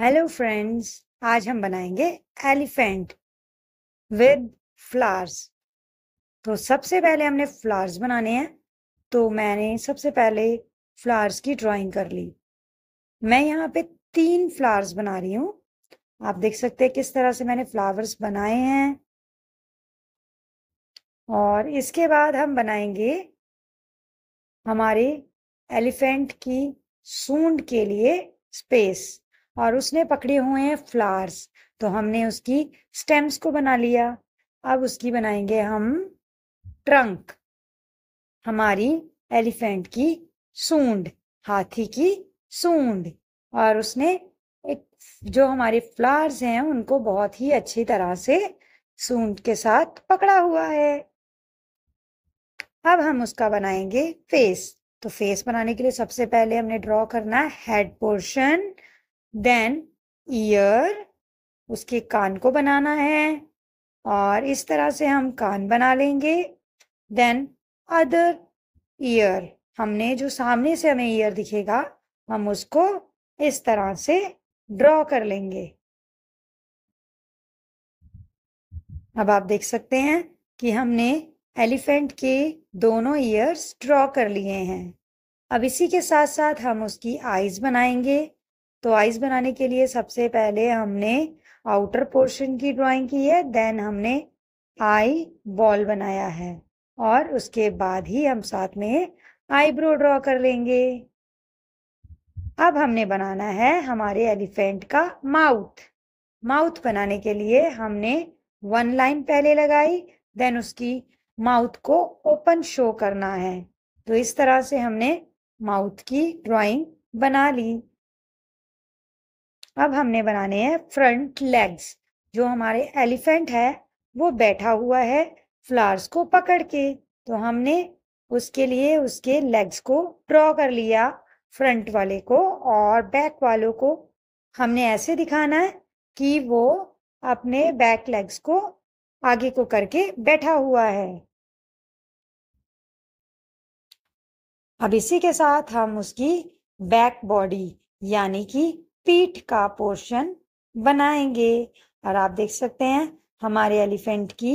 hello friends आज हम बनाएंगे एलिफेंट विद फ्लावर्स तो सबसे पहले हमने फ्लावर्स बनाने हैं तो मैंने सबसे पहले फ्लावर्स की ड्राइंग कर ली मैं यहाँ पे तीन फ्लावर्स बना रही हूँ आप देख सकते हैं किस तरह से मैंने फ्लावर्स बनाए हैं और इसके बाद हम बनाएंगे हमारे एलिफेंट की सूंड के लिए स्पेस और उसने पकड़े हुए हैं फ्लावर्स तो हमने उसकी स्टेम्स को बना लिया अब उसकी बनाएंगे हम ट्रंक हमारी एलिफेंट की सूंड हाथी की सूंड और उसने एक जो हमारे फ्लावर्स हैं उनको बहुत ही अच्छी तरह से सूंड के साथ पकड़ा हुआ है अब हम उसका बनाएंगे फेस तो फेस बनाने के लिए सबसे पहले हमने ड्रॉ करना है हेड पोर्शन देन ईयर उसके कान को बनाना है और इस तरह से हम कान बना लेंगे देन अदर ईयर हमने जो सामने से हमें ईयर दिखेगा हम उसको इस तरह से ड्रॉ कर लेंगे अब आप देख सकते हैं कि हमने एलिफेंट के दोनों ईयर्स ड्रॉ कर लिए हैं अब इसी के साथ साथ हम उसकी आईज बनाएंगे तो आइस बनाने के लिए सबसे पहले हमने आउटर पोर्शन की ड्राइंग की है देन हमने आई बॉल बनाया है और उसके बाद ही हम साथ में आईब्रो ड्रॉ कर लेंगे अब हमने बनाना है हमारे एलिफेंट का माउथ माउथ बनाने के लिए हमने वन लाइन पहले लगाई देन उसकी माउथ को ओपन शो करना है तो इस तरह से हमने माउथ की ड्राइंग बना ली अब हमने बनाने हैं फ्रंट लेग्स जो हमारे एलिफेंट है वो बैठा हुआ है फ्लावर्स को पकड़ के तो हमने उसके लिए उसके लेग्स को ड्रॉ कर लिया फ्रंट वाले को और बैक वालों को हमने ऐसे दिखाना है कि वो अपने बैक लेग्स को आगे को करके बैठा हुआ है अब इसी के साथ हम उसकी बैक बॉडी यानी कि पीठ का पोर्शन बनाएंगे और आप देख सकते हैं हमारे एलिफेंट की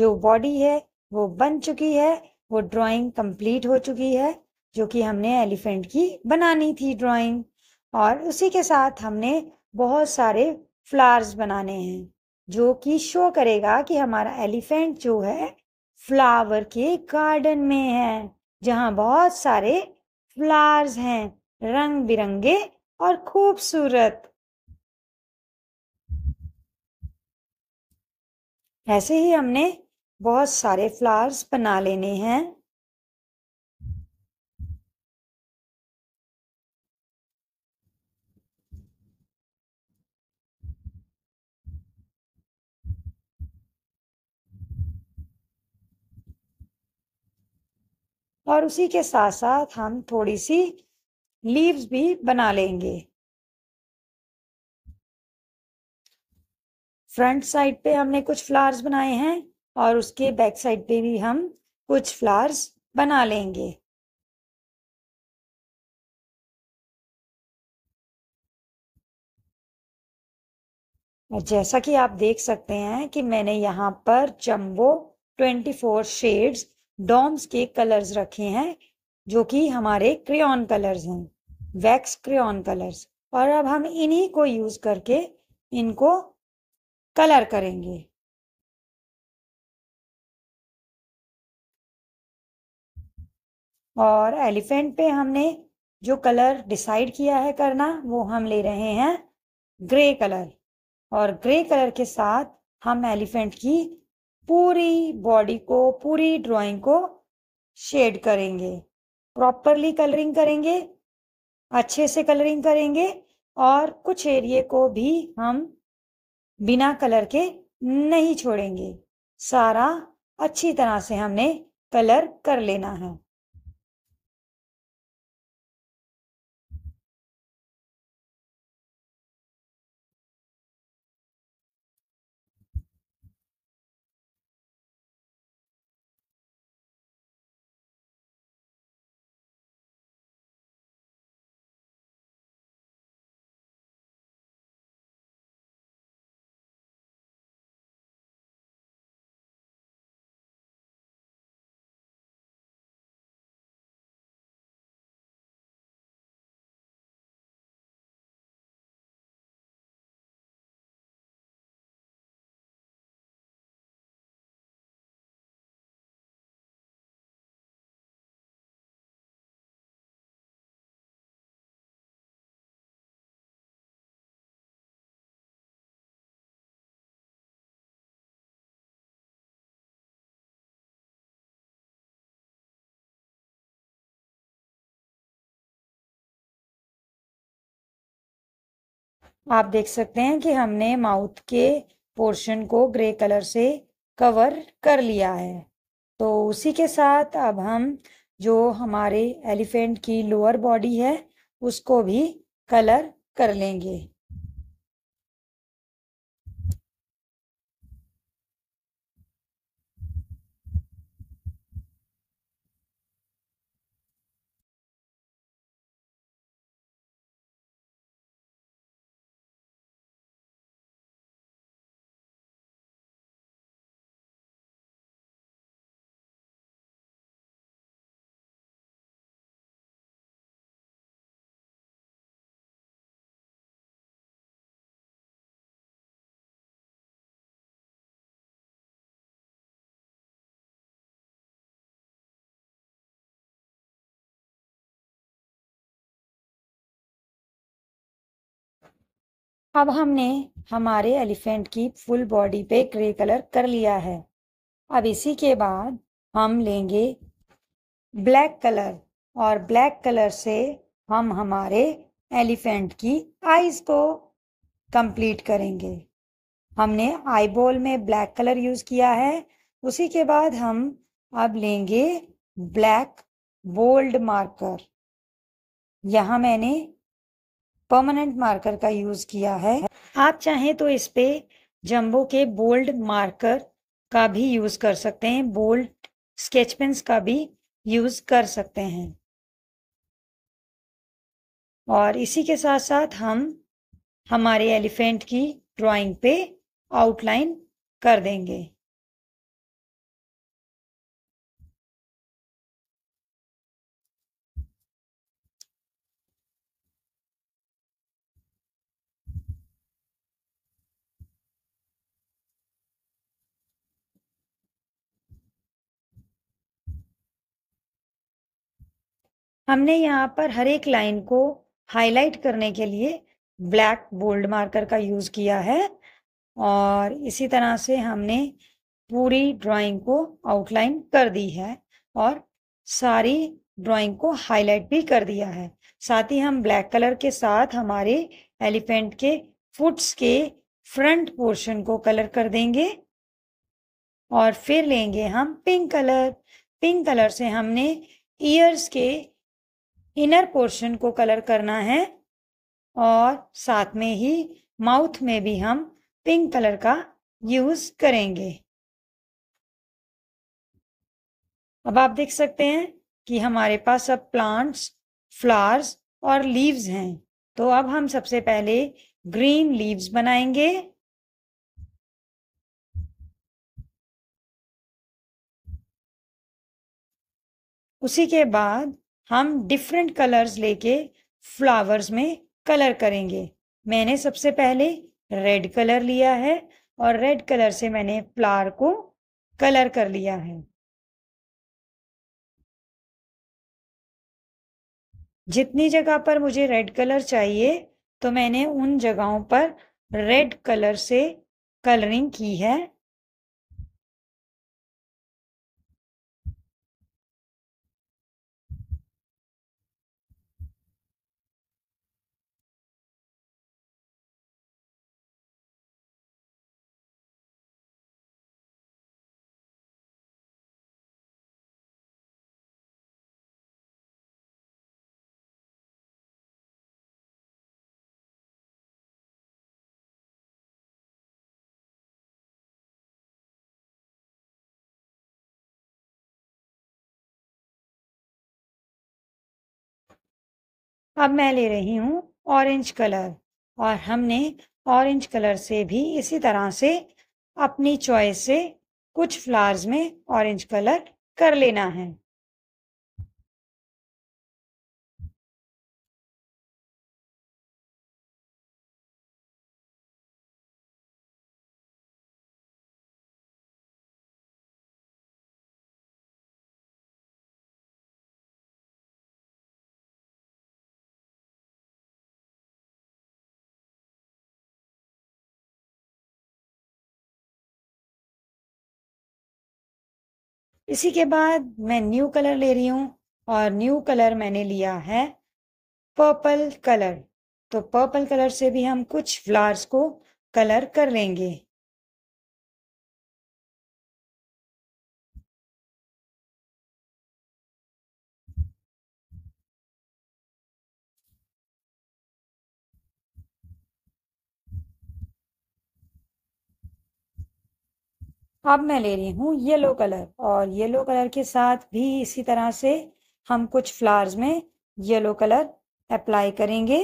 जो बॉडी है वो बन चुकी है वो ड्राइंग कंप्लीट हो चुकी है जो कि हमने एलिफेंट की बनानी थी ड्राइंग और उसी के साथ हमने बहुत सारे फ्लावर्स बनाने हैं जो कि शो करेगा कि हमारा एलिफेंट जो है फ्लावर के गार्डन में है जहाँ बहुत सारे फ्लावर्स हैं रंग बिरंगे और खूबसूरत ऐसे ही हमने बहुत सारे फ्लावर्स बना लेने हैं और उसी के साथ साथ हम थोड़ी सी लीव्स भी बना लेंगे फ्रंट साइड पे हमने कुछ फ्लावर्स बनाए हैं और उसके बैक साइड पे भी हम कुछ फ्लावर्स बना लेंगे जैसा कि आप देख सकते हैं कि मैंने यहाँ पर जम्बो 24 शेड्स डॉम्स के कलर्स रखे हैं जो कि हमारे क्रेन कलर्स हैं वैक्स क्रेन कलर्स और अब हम इन्हीं को यूज करके इनको कलर करेंगे और एलिफेंट पे हमने जो कलर डिसाइड किया है करना वो हम ले रहे हैं ग्रे कलर और ग्रे कलर के साथ हम एलिफेंट की पूरी बॉडी को पूरी ड्राइंग को शेड करेंगे प्रॉपरली कलरिंग करेंगे अच्छे से कलरिंग करेंगे और कुछ एरिए को भी हम बिना कलर के नहीं छोड़ेंगे सारा अच्छी तरह से हमने कलर कर लेना है आप देख सकते हैं कि हमने माउथ के पोर्शन को ग्रे कलर से कवर कर लिया है तो उसी के साथ अब हम जो हमारे एलिफेंट की लोअर बॉडी है उसको भी कलर कर लेंगे अब हमने हमारे एलिफेंट की फुल बॉडी पे ग्रे कलर कर लिया है अब इसी के बाद हम लेंगे ब्लैक कलर और ब्लैक कलर से हम हमारे एलिफेंट की आईज को कंप्लीट करेंगे हमने आईबॉल में ब्लैक कलर यूज़ किया है उसी के बाद हम अब लेंगे ब्लैक बोल्ड मार्कर यहाँ मैंने परमानेंट मार्कर का यूज किया है आप चाहें तो इस पे जम्बो के बोल्ड मार्कर का भी यूज कर सकते हैं बोल्ड स्केच पेन्स का भी यूज कर सकते हैं और इसी के साथ साथ हम हमारे एलिफेंट की ड्राइंग पे आउटलाइन कर देंगे हमने यहाँ पर हर एक लाइन को हाईलाइट करने के लिए ब्लैक बोल्ड मार्कर का यूज़ किया है और इसी तरह से हमने पूरी ड्राइंग को आउटलाइन कर दी है और सारी ड्राइंग को हाईलाइट भी कर दिया है साथ ही हम ब्लैक कलर के साथ हमारे एलिफेंट के फुट्स के फ्रंट पोर्शन को कलर कर देंगे और फिर लेंगे हम पिंक कलर पिंक कलर से हमने ईयर्स के इनर पोर्शन को कलर करना है और साथ में ही माउथ में भी हम पिंक कलर का यूज करेंगे अब आप देख सकते हैं कि हमारे पास अब प्लांट्स फ्लावर्स और लीव्स हैं तो अब हम सबसे पहले ग्रीन लीव्स बनाएंगे उसी के बाद हम डिफरेंट कलर्स लेके फ्लावर्स में कलर करेंगे मैंने सबसे पहले रेड कलर लिया है और रेड कलर से मैंने फ्लावर को कलर कर लिया है जितनी जगह पर मुझे रेड कलर चाहिए तो मैंने उन जगहों पर रेड कलर से कलरिंग की है अब मैं ले रही हूँ ऑरेंज कलर और हमने ऑरेंज कलर से भी इसी तरह से अपनी चॉइस से कुछ फ्लावर्स में ऑरेंज कलर कर लेना है इसी के बाद मैं न्यू कलर ले रही हूँ और न्यू कलर मैंने लिया है पर्पल कलर तो पर्पल कलर से भी हम कुछ फ्लावर्स को कलर कर लेंगे अब मैं ले रही हूँ येलो कलर और येलो कलर के साथ भी इसी तरह से हम कुछ फ्लावर्स में येलो कलर अप्लाई करेंगे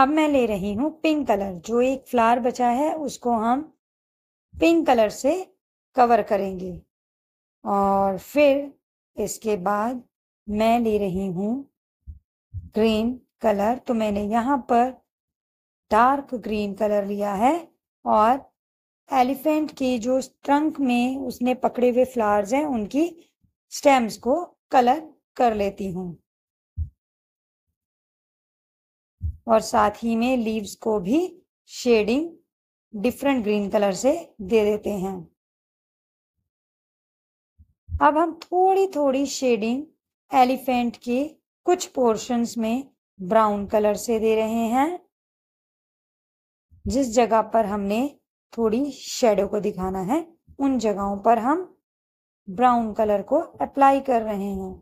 अब मैं ले रही हूँ पिंक कलर जो एक फ्लावर बचा है उसको हम पिंक कलर से कवर करेंगे और फिर इसके बाद मैं ले रही हूँ ग्रीन कलर तो मैंने यहाँ पर डार्क ग्रीन कलर लिया है और एलिफेंट की जो ट्रंक में उसने पकड़े हुए फ्लावर्स हैं उनकी स्टेम्स को कलर कर लेती हूँ और साथ ही में लीव्स को भी शेडिंग डिफरेंट ग्रीन कलर से दे देते हैं अब हम थोड़ी थोड़ी शेडिंग एलिफेंट के कुछ पोर्शंस में ब्राउन कलर से दे रहे हैं जिस जगह पर हमने थोड़ी शेडो को दिखाना है उन जगहों पर हम ब्राउन कलर को अप्लाई कर रहे हैं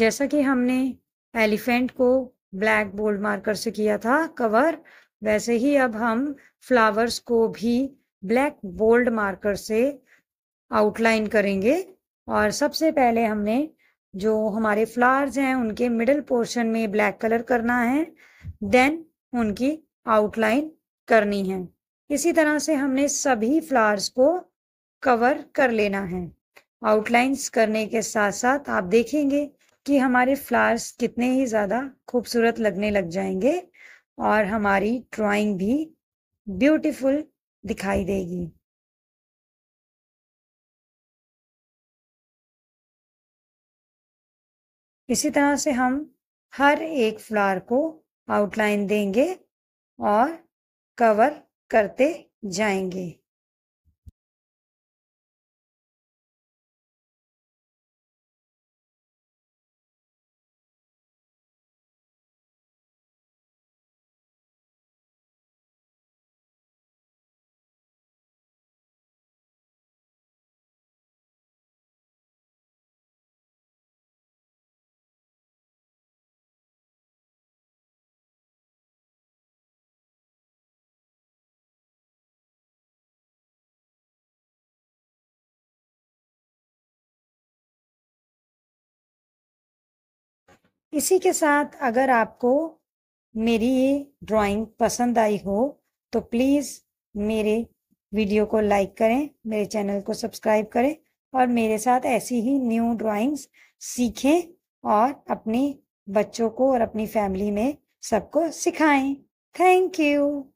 जैसा कि हमने एलिफेंट को ब्लैक बोल्ड मार्कर से किया था कवर वैसे ही अब हम फ्लावर्स को भी ब्लैक बोल्ड मार्कर से आउटलाइन करेंगे और सबसे पहले हमने जो हमारे फ्लावर्स हैं उनके मिडल पोर्शन में ब्लैक कलर करना है देन उनकी आउटलाइन करनी है इसी तरह से हमने सभी फ्लावर्स को कवर कर लेना है आउटलाइंस करने के साथ साथ आप देखेंगे कि हमारे फ्लावर्स कितने ही ज़्यादा खूबसूरत लगने लग जाएंगे और हमारी ड्राइंग भी ब्यूटीफुल दिखाई देगी इसी तरह से हम हर एक फ्लावर को आउटलाइन देंगे और कवर करते जाएंगे इसी के साथ अगर आपको मेरी ये ड्राइंग पसंद आई हो तो प्लीज़ मेरे वीडियो को लाइक करें मेरे चैनल को सब्सक्राइब करें और मेरे साथ ऐसी ही न्यू ड्राइंग्स सीखें और अपने बच्चों को और अपनी फैमिली में सबको सिखाएं थैंक यू